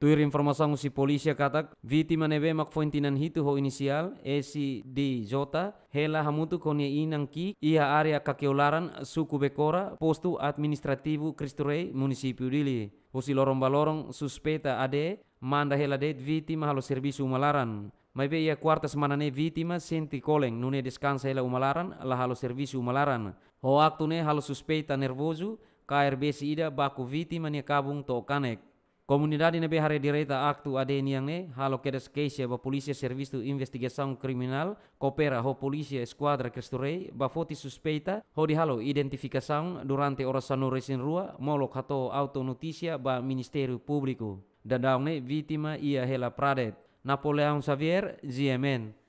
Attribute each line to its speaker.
Speaker 1: Tuir informasi si polisi katak vítima neve mak fointinan hitu ho inisial esi di jota hela hamutu konia inang ki iha area kakeolaran suku bekora postu administrativo Cristurei municipio dili hosi lorong balorong suspeta ade manda hela det vítima halo servisu malaran Mai be kuarta ne viti vítima senti koleng, nune descansa hela umalaran la halo servisu umalaran ho aktu ne halo suspeita nervoso KRB ida baku viti ne kabung to kanek Komunidade nebe hare direita aktu ADN yang ne halo kedes queixa ya, ba polisi servis tu investigasaun kriminal kopera ho polisi esquadra cresturei ba foti suspeita ho di halo identifikasaun durante oração resin rua molo kato auto notisia ba publiku dan Dadang ne vitima ia hela pradet. Napoleon Xavier, GMN.